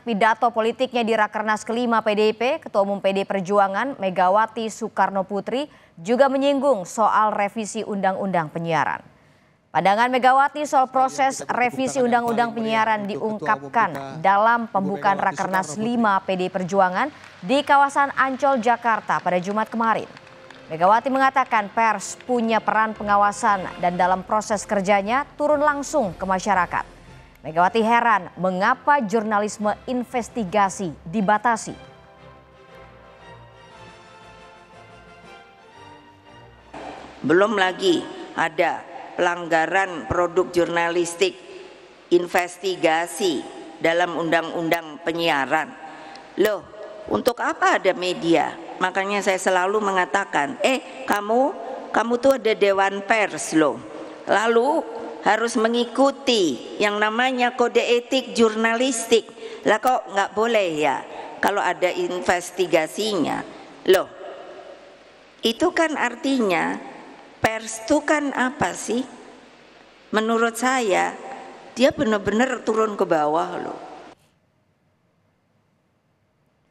Pidato politiknya di Rakernas kelima PDIP, Ketua Umum PD Perjuangan Megawati Soekarno Putri juga menyinggung soal revisi Undang-Undang Penyiaran. Pandangan Megawati soal proses revisi Undang-Undang Penyiaran diungkapkan dalam pembukaan Rakernas 5 PD Perjuangan di kawasan Ancol, Jakarta pada Jumat kemarin. Megawati mengatakan pers punya peran pengawasan dan dalam proses kerjanya turun langsung ke masyarakat. Megawati heran mengapa jurnalisme investigasi dibatasi. Belum lagi ada pelanggaran produk jurnalistik investigasi dalam undang-undang penyiaran. Loh, untuk apa ada media? Makanya saya selalu mengatakan, eh kamu, kamu tuh ada dewan pers loh. Lalu harus mengikuti yang namanya kode etik jurnalistik. Lah kok nggak boleh ya kalau ada investigasinya. Loh, itu kan artinya pers itu kan apa sih? Menurut saya dia benar-benar turun ke bawah loh.